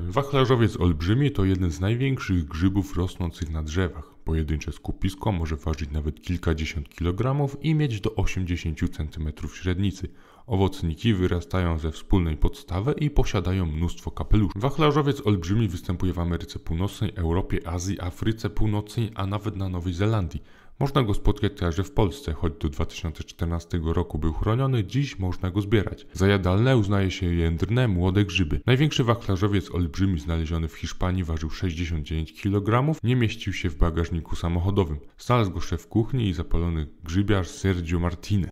Wachlarzowiec olbrzymi to jeden z największych grzybów rosnących na drzewach. Pojedyncze skupisko może ważyć nawet kilkadziesiąt kilogramów i mieć do 80 cm średnicy. Owocniki wyrastają ze wspólnej podstawy i posiadają mnóstwo kapeluszy. Wachlarzowiec olbrzymi występuje w Ameryce Północnej, Europie, Azji, Afryce Północnej, a nawet na Nowej Zelandii. Można go spotkać także w Polsce, choć do 2014 roku był chroniony, dziś można go zbierać. Za jadalne uznaje się jędrne, młode grzyby. Największy wachlarzowiec olbrzymi znaleziony w Hiszpanii ważył 69 kg, nie mieścił się w bagażniku samochodowym. Znalazł go szef kuchni i zapalony grzybiarz Sergio Martinez.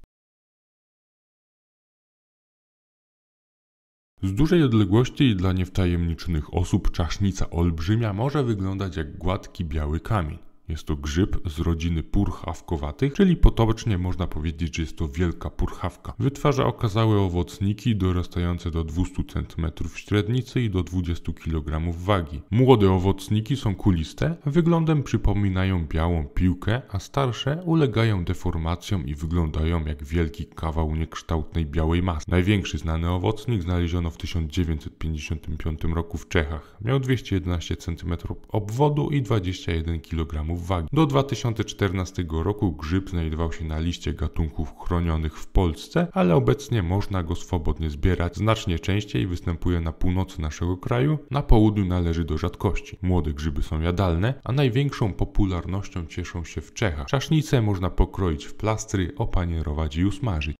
Z dużej odległości i dla niewtajemniczonych osób czasznica olbrzymia może wyglądać jak gładki biały kamień. Jest to grzyb z rodziny purchawkowatych, czyli potocznie można powiedzieć, że jest to wielka purchawka. Wytwarza okazałe owocniki dorastające do 200 cm średnicy i do 20 kg wagi. Młode owocniki są kuliste, wyglądem przypominają białą piłkę, a starsze ulegają deformacjom i wyglądają jak wielki kawał niekształtnej białej masy. Największy znany owocnik znaleziono w 1955 roku w Czechach. Miał 211 cm obwodu i 21 kg uwagi. Do 2014 roku grzyb znajdował się na liście gatunków chronionych w Polsce, ale obecnie można go swobodnie zbierać. Znacznie częściej występuje na północy naszego kraju, na południu należy do rzadkości. Młode grzyby są jadalne, a największą popularnością cieszą się w Czechach. Czasznice można pokroić w plastry, opanierować i usmażyć.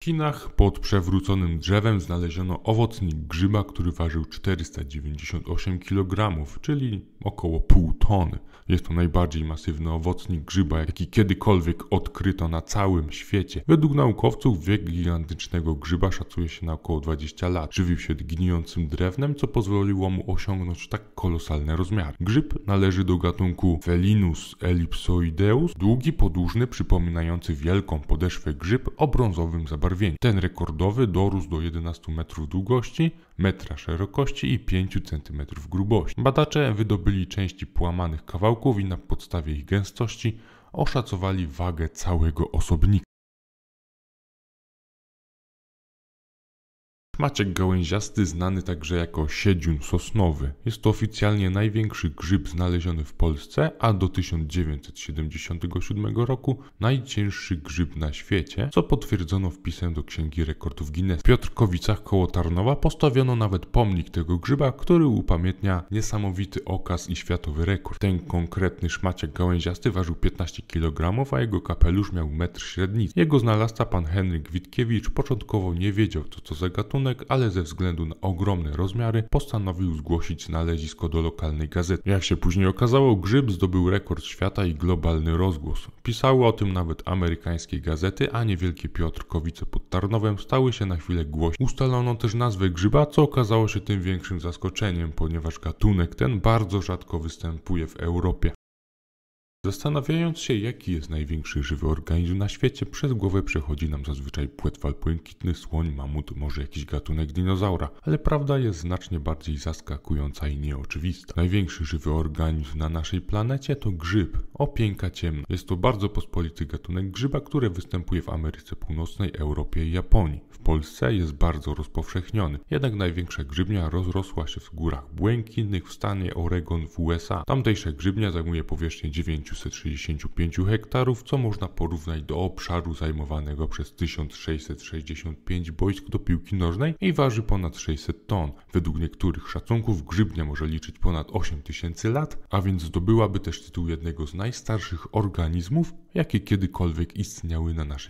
W Chinach pod przewróconym drzewem znaleziono owocnik grzyba, który ważył 498 kg, czyli około pół tony. Jest to najbardziej masywny owocnik grzyba, jaki kiedykolwiek odkryto na całym świecie. Według naukowców wiek gigantycznego grzyba szacuje się na około 20 lat. Żywił się gnijącym drewnem, co pozwoliło mu osiągnąć tak kolosalne rozmiary. Grzyb należy do gatunku Felinus ellipsoideus, długi, podłużny, przypominający wielką podeszwę grzyb o brązowym zabarwieniu. Ten rekordowy dorósł do 11 metrów długości, metra szerokości i 5 cm grubości. Badacze wydobyli części połamanych kawałków i na podstawie ich gęstości oszacowali wagę całego osobnika. Szmaczek gałęziasty znany także jako siedziun sosnowy. Jest to oficjalnie największy grzyb znaleziony w Polsce, a do 1977 roku najcięższy grzyb na świecie, co potwierdzono wpisem do Księgi Rekordów Guinness. W Piotrkowicach koło Tarnowa postawiono nawet pomnik tego grzyba, który upamiętnia niesamowity okaz i światowy rekord. Ten konkretny szmaciek gałęziasty ważył 15 kg, a jego kapelusz miał metr średnicy. Jego znalazca pan Henryk Witkiewicz początkowo nie wiedział co to za gatunek, ale ze względu na ogromne rozmiary postanowił zgłosić znalezisko do lokalnej gazety. Jak się później okazało, grzyb zdobył rekord świata i globalny rozgłos. Pisały o tym nawet amerykańskie gazety, a niewielkie Piotrkowice pod Tarnowem stały się na chwilę głośne. Ustalono też nazwę grzyba, co okazało się tym większym zaskoczeniem, ponieważ gatunek ten bardzo rzadko występuje w Europie. Zastanawiając się, jaki jest największy żywy organizm na świecie, przez głowę przechodzi nam zazwyczaj płetwal błękitny, słoń, mamut, może jakiś gatunek dinozaura, ale prawda jest znacznie bardziej zaskakująca i nieoczywista. Największy żywy organizm na naszej planecie to grzyb, opięka ciemna. Jest to bardzo pospolity gatunek grzyba, który występuje w Ameryce Północnej, Europie i Japonii. W Polsce jest bardzo rozpowszechniony, jednak największa grzybnia rozrosła się w górach błękitnych w stanie Oregon w USA. Tamtejsza grzybnia zajmuje powierzchnię 9 965 hektarów, co można porównać do obszaru zajmowanego przez 1665 boisk do piłki nożnej i waży ponad 600 ton. Według niektórych szacunków grzybnia może liczyć ponad 8000 lat, a więc zdobyłaby też tytuł jednego z najstarszych organizmów, jakie kiedykolwiek istniały na naszej